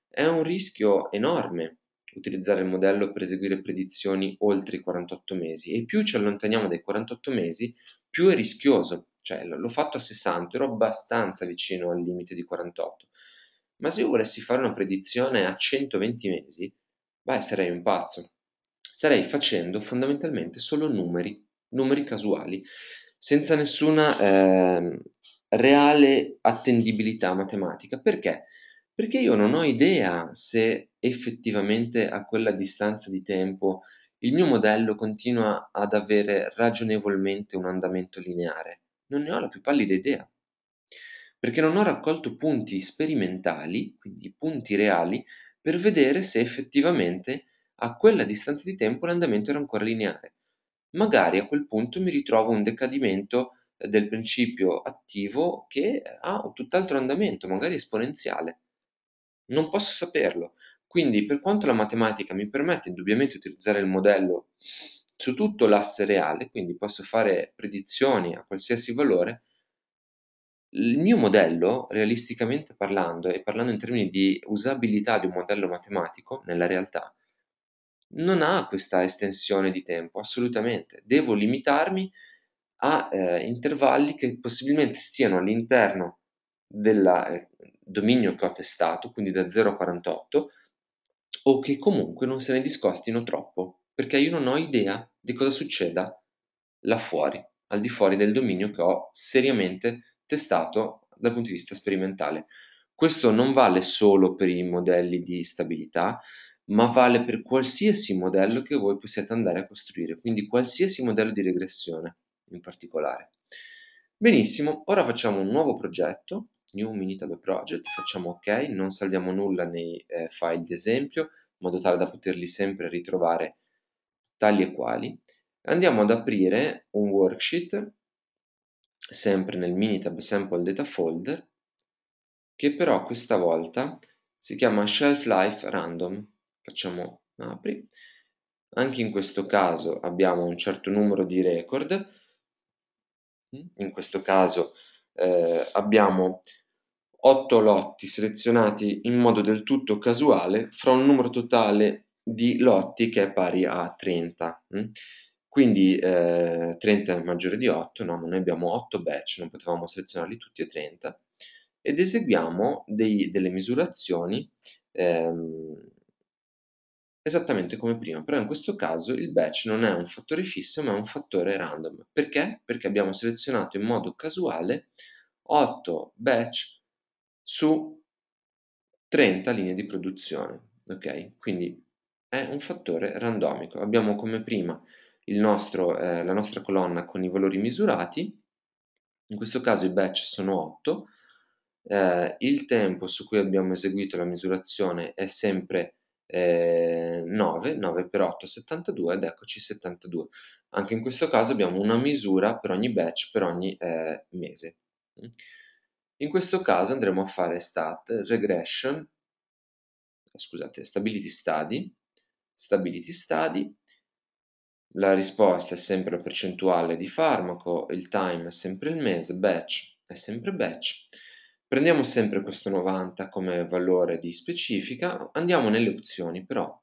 S1: è un rischio enorme utilizzare il modello per eseguire predizioni oltre i 48 mesi e più ci allontaniamo dai 48 mesi, più è rischioso. Cioè, l'ho fatto a 60, ero abbastanza vicino al limite di 48. Ma se io volessi fare una predizione a 120 mesi, beh, sarei un pazzo. Starei facendo fondamentalmente solo numeri, numeri casuali, senza nessuna eh, reale attendibilità matematica. Perché? Perché io non ho idea se effettivamente a quella distanza di tempo il mio modello continua ad avere ragionevolmente un andamento lineare. Non ne ho la più pallida idea perché non ho raccolto punti sperimentali, quindi punti reali, per vedere se effettivamente a quella distanza di tempo l'andamento era ancora lineare. Magari a quel punto mi ritrovo un decadimento eh, del principio attivo che ha un tutt'altro andamento, magari esponenziale. Non posso saperlo. Quindi, per quanto la matematica mi permette indubbiamente di utilizzare il modello su tutto l'asse reale, quindi posso fare predizioni a qualsiasi valore, il mio modello, realisticamente parlando e parlando in termini di usabilità di un modello matematico nella realtà, non ha questa estensione di tempo, assolutamente. Devo limitarmi a eh, intervalli che possibilmente stiano all'interno del eh, dominio che ho testato, quindi da 0 a 48, o che comunque non se ne discostino troppo, perché io non ho idea di cosa succeda là fuori, al di fuori del dominio che ho seriamente testato dal punto di vista sperimentale. Questo non vale solo per i modelli di stabilità, ma vale per qualsiasi modello che voi possiate andare a costruire, quindi qualsiasi modello di regressione in particolare. Benissimo, ora facciamo un nuovo progetto, New Minitab Project, facciamo OK, non salviamo nulla nei eh, file di esempio, in modo tale da poterli sempre ritrovare tali e quali. Andiamo ad aprire un worksheet sempre nel minitab sample data folder che però questa volta si chiama shelf life random facciamo apri anche in questo caso abbiamo un certo numero di record in questo caso eh, abbiamo 8 lotti selezionati in modo del tutto casuale fra un numero totale di lotti che è pari a 30 quindi eh, 30 è maggiore di 8, no? Ma noi abbiamo 8 batch, non potevamo selezionarli tutti e 30, ed eseguiamo dei, delle misurazioni ehm, esattamente come prima, però in questo caso il batch non è un fattore fisso ma è un fattore random. Perché? Perché abbiamo selezionato in modo casuale 8 batch su 30 linee di produzione, ok? Quindi è un fattore randomico. Abbiamo come prima nostro, eh, la nostra colonna con i valori misurati, in questo caso i batch sono 8, eh, il tempo su cui abbiamo eseguito la misurazione è sempre eh, 9, 9 per 8 è 72 ed eccoci 72. Anche in questo caso abbiamo una misura per ogni batch, per ogni eh, mese. In questo caso andremo a fare stat regression, scusate, stability study, stability study la risposta è sempre la percentuale di farmaco, il time è sempre il mese, batch è sempre batch. Prendiamo sempre questo 90 come valore di specifica, andiamo nelle opzioni però,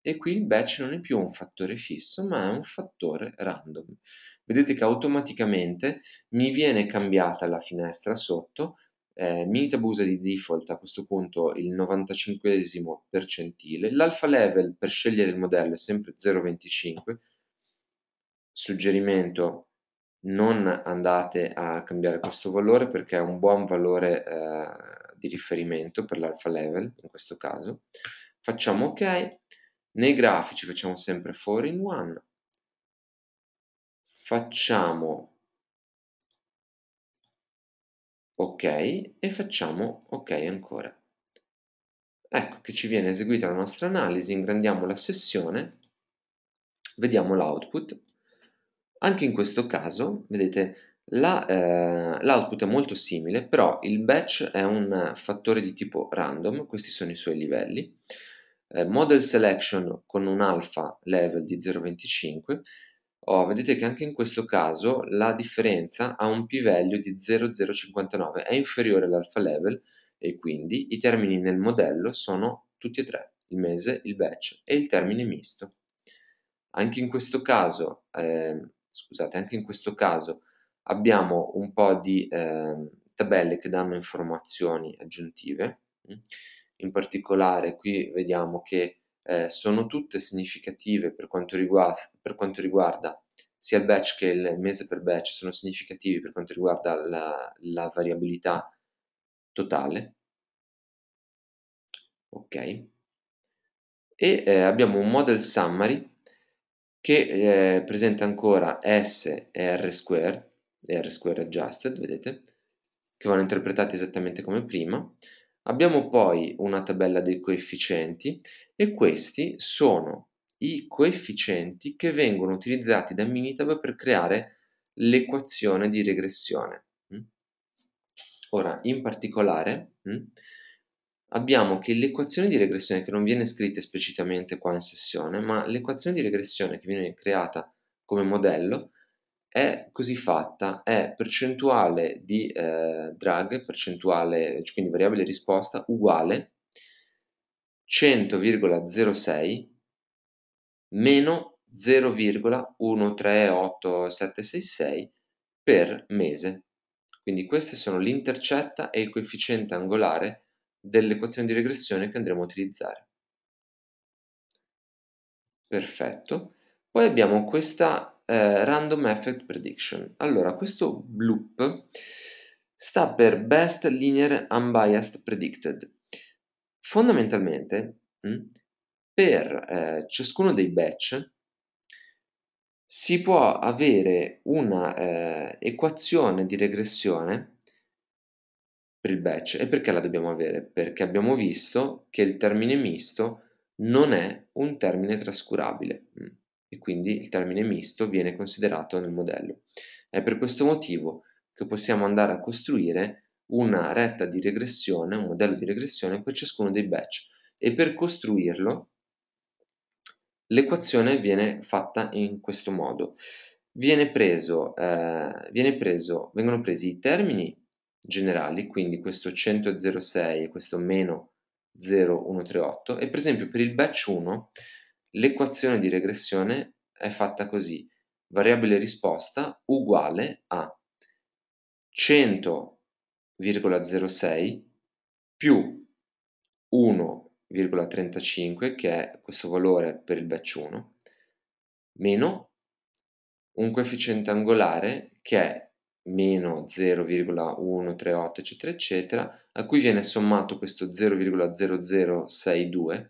S1: e qui il batch non è più un fattore fisso, ma è un fattore random. Vedete che automaticamente mi viene cambiata la finestra sotto, eh, Minitab usa di default a questo punto il 95 percentile, l'alfa level per scegliere il modello è sempre 0,25, suggerimento non andate a cambiare questo valore perché è un buon valore eh, di riferimento per l'alpha level in questo caso facciamo ok nei grafici facciamo sempre 4 in 1 facciamo ok e facciamo ok ancora ecco che ci viene eseguita la nostra analisi ingrandiamo la sessione vediamo l'output anche in questo caso, vedete, la, eh, l'output è molto simile, però il batch è un fattore di tipo random, questi sono i suoi livelli. Eh, model selection con un alpha level di 0,25, oh, vedete che anche in questo caso la differenza ha un p-value di 0,059, è inferiore all'alpha level e quindi i termini nel modello sono tutti e tre, il mese, il batch e il termine misto. Anche in questo caso... Eh, scusate, anche in questo caso abbiamo un po' di eh, tabelle che danno informazioni aggiuntive. Mm. In particolare qui vediamo che eh, sono tutte significative per quanto, riguarda, per quanto, riguarda, sia il batch che il mese per batch, sono significativi per quanto riguarda la, la variabilità totale. Ok. E eh, abbiamo un model summary che eh, presenta ancora S e R square, R square adjusted, vedete, che vanno interpretati esattamente come prima. Abbiamo poi una tabella dei coefficienti e questi sono i coefficienti che vengono utilizzati da Minitab per creare l'equazione di regressione. Hm? Ora, in particolare, hm, abbiamo che l'equazione di regressione che non viene scritta esplicitamente qua in sessione, ma l'equazione di regressione che viene creata come modello è così fatta, è percentuale di eh, drag, percentuale, quindi variabile risposta, uguale 100,06 meno 0,138766 per mese. Quindi queste sono l'intercetta e il coefficiente angolare dell'equazione di regressione che andremo a utilizzare. Perfetto. Poi abbiamo questa eh, Random Effect Prediction. Allora, questo BLOOP sta per Best Linear Unbiased Predicted. Fondamentalmente, mm, per eh, ciascuno dei batch si può avere una eh, equazione di regressione per il batch. E perché la dobbiamo avere? Perché abbiamo visto che il termine misto non è un termine trascurabile mm. e quindi il termine misto viene considerato nel modello. È per questo motivo che possiamo andare a costruire una retta di regressione, un modello di regressione per ciascuno dei batch e per costruirlo l'equazione viene fatta in questo modo. Viene preso, eh, viene preso, vengono presi i termini generali, quindi questo 100,06 e questo meno 0,138 e per esempio per il batch 1 l'equazione di regressione è fatta così, variabile risposta uguale a 100,06 più 1,35 che è questo valore per il batch 1 meno un coefficiente angolare che è meno 0,138 eccetera eccetera a cui viene sommato questo 0,0062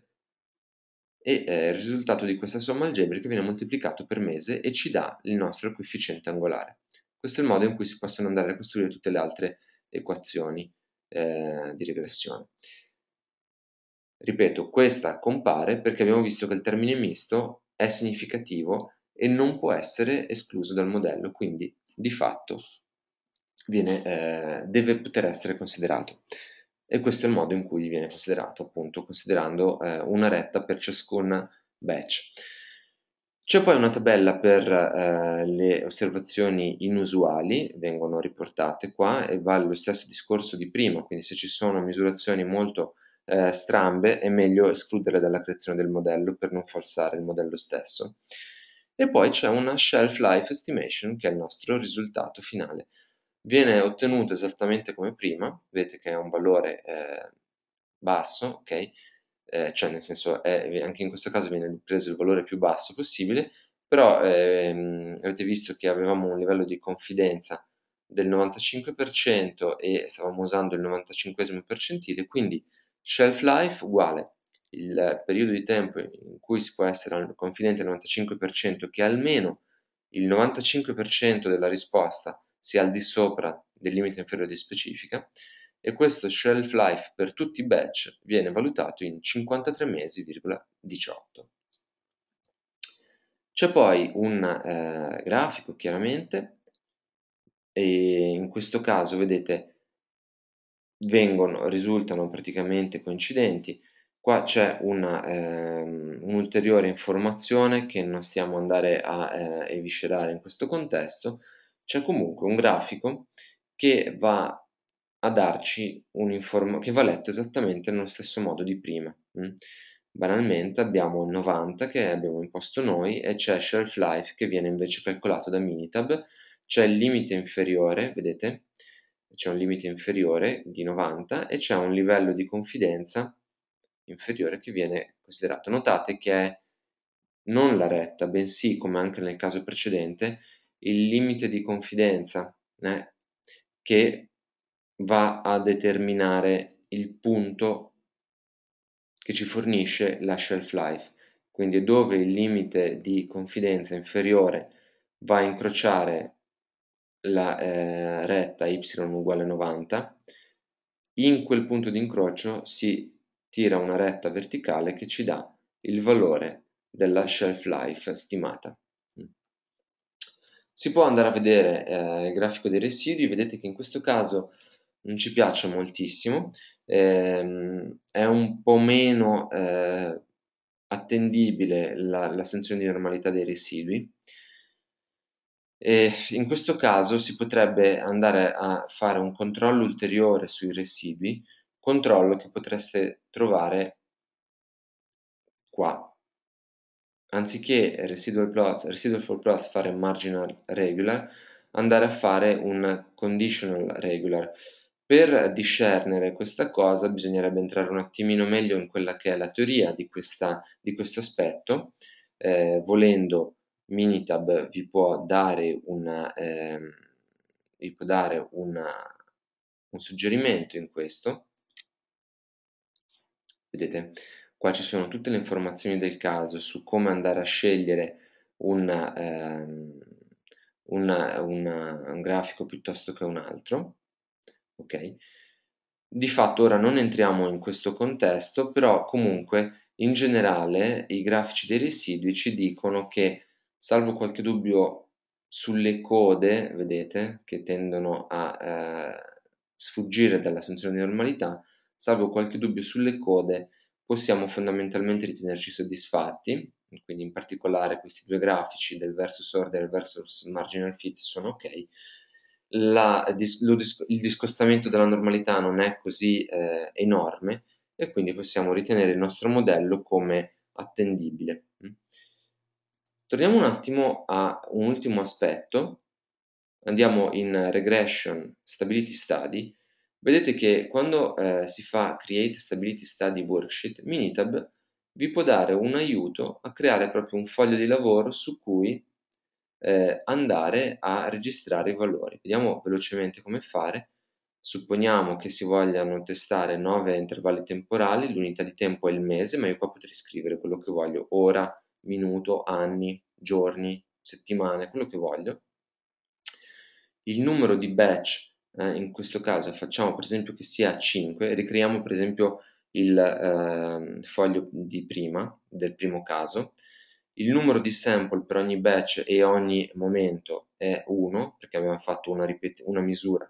S1: e eh, il risultato di questa somma algebrica viene moltiplicato per mese e ci dà il nostro coefficiente angolare questo è il modo in cui si possono andare a costruire tutte le altre equazioni eh, di regressione ripeto questa compare perché abbiamo visto che il termine misto è significativo e non può essere escluso dal modello quindi di fatto viene, eh, deve poter essere considerato. E questo è il modo in cui viene considerato, appunto, considerando eh, una retta per ciascun batch. C'è poi una tabella per eh, le osservazioni inusuali, vengono riportate qua e vale lo stesso discorso di prima, quindi se ci sono misurazioni molto eh, strambe è meglio escluderle dalla creazione del modello per non falsare il modello stesso. E poi c'è una shelf life estimation che è il nostro risultato finale viene ottenuto esattamente come prima, vedete che è un valore eh, basso, ok? Eh, cioè nel senso è, anche in questo caso viene preso il valore più basso possibile, però ehm, avete visto che avevamo un livello di confidenza del 95% e stavamo usando il 95 percentile, quindi shelf life uguale il periodo di tempo in cui si può essere confidenti al 95% che almeno il 95% della risposta sia al di sopra del limite inferiore di specifica e questo shelf life per tutti i batch viene valutato in 53 mesi,18. C'è poi un eh, grafico chiaramente e in questo caso vedete vengono, risultano praticamente coincidenti. Qua c'è una, eh, un'ulteriore informazione che non stiamo andare a eh, eviscerare in questo contesto, c'è comunque un grafico che va a darci un'informazione che va letto esattamente nello stesso modo di prima. Mm. Banalmente abbiamo il 90 che abbiamo imposto noi e c'è shelf life che viene invece calcolato da Minitab, c'è il limite inferiore, vedete? C'è un limite inferiore di 90 e c'è un livello di confidenza inferiore che viene considerato. Notate che è non la retta, bensì, come anche nel caso precedente, il limite di confidenza eh, che va a determinare il punto che ci fornisce la shelf life. Quindi dove il limite di confidenza inferiore va a incrociare la eh, retta y uguale 90, in quel punto di incrocio si tira una retta verticale che ci dà il valore della shelf life stimata. Si può andare a vedere eh, il grafico dei residui, vedete che in questo caso non ci piace moltissimo, ehm, è un po' meno eh, attendibile l'assunzione di normalità dei residui. E in questo caso si potrebbe andare a fare un controllo ulteriore sui residui, controllo che potreste trovare qua anziché residual plots, residual for plots fare marginal regular, andare a fare un conditional regular. Per discernere questa cosa bisognerebbe entrare un attimino meglio in quella che è la teoria di, questa, di questo aspetto. Eh, volendo Minitab vi può dare, una, eh, vi può dare una, un suggerimento in questo. Vedete? Qua ci sono tutte le informazioni del caso su come andare a scegliere una, ehm, una, una, un grafico piuttosto che un altro. Okay. Di fatto ora non entriamo in questo contesto, però comunque in generale i grafici dei residui ci dicono che, salvo qualche dubbio sulle code, vedete, che tendono a eh, sfuggire dall'assunzione di normalità, salvo qualche dubbio sulle code, possiamo fondamentalmente ritenerci soddisfatti, quindi in particolare questi due grafici del versus order e versus marginal fits sono ok, La, dis, dis, il discostamento della normalità non è così eh, enorme e quindi possiamo ritenere il nostro modello come attendibile. Torniamo un attimo a un ultimo aspetto, andiamo in regression stability study Vedete che quando eh, si fa Create Stability Study Worksheet, Minitab vi può dare un aiuto a creare proprio un foglio di lavoro su cui eh, andare a registrare i valori. Vediamo velocemente come fare. Supponiamo che si vogliano testare 9 intervalli temporali, l'unità di tempo è il mese, ma io qua potrei scrivere quello che voglio, ora, minuto, anni, giorni, settimane, quello che voglio. Il numero di batch eh, in questo caso facciamo per esempio che sia 5, ricreiamo per esempio il eh, foglio di prima, del primo caso, il numero di sample per ogni batch e ogni momento è 1, perché abbiamo fatto una, una misura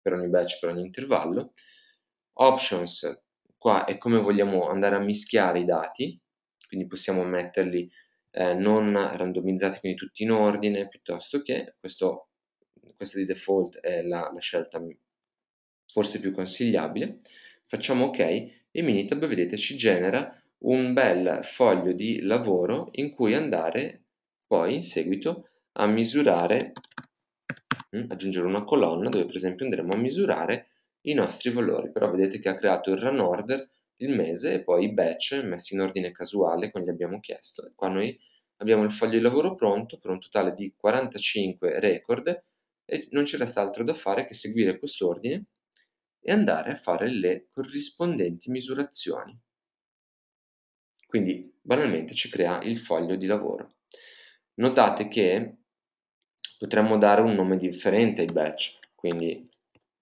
S1: per ogni batch, per ogni intervallo, options, qua è come vogliamo andare a mischiare i dati, quindi possiamo metterli eh, non randomizzati, quindi tutti in ordine, piuttosto che questo questa di default è la, la scelta forse più consigliabile, facciamo ok e Minitab vedete ci genera un bel foglio di lavoro in cui andare poi in seguito a misurare, mm, aggiungere una colonna dove per esempio andremo a misurare i nostri valori, però vedete che ha creato il run order, il mese e poi i batch messi in ordine casuale come gli abbiamo chiesto. E qua noi abbiamo il foglio di lavoro pronto per un totale di 45 record e non ci resta altro da fare che seguire quest'ordine e andare a fare le corrispondenti misurazioni. Quindi banalmente ci crea il foglio di lavoro. Notate che potremmo dare un nome differente ai batch, quindi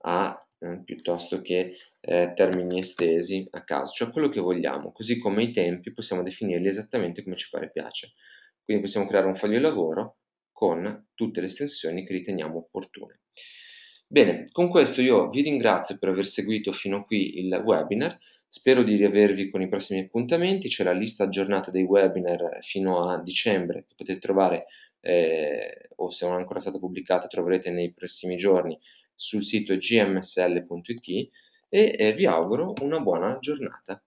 S1: a eh, piuttosto che eh, termini estesi a caso, cioè quello che vogliamo, così come i tempi possiamo definirli esattamente come ci pare piace. Quindi possiamo creare un foglio di lavoro con tutte le estensioni che riteniamo opportune. Bene, con questo io vi ringrazio per aver seguito fino qui il webinar, spero di riavervi con i prossimi appuntamenti, c'è la lista aggiornata dei webinar fino a dicembre che potete trovare eh, o se non è ancora stata pubblicata troverete nei prossimi giorni sul sito gmsl.it e eh, vi auguro una buona giornata.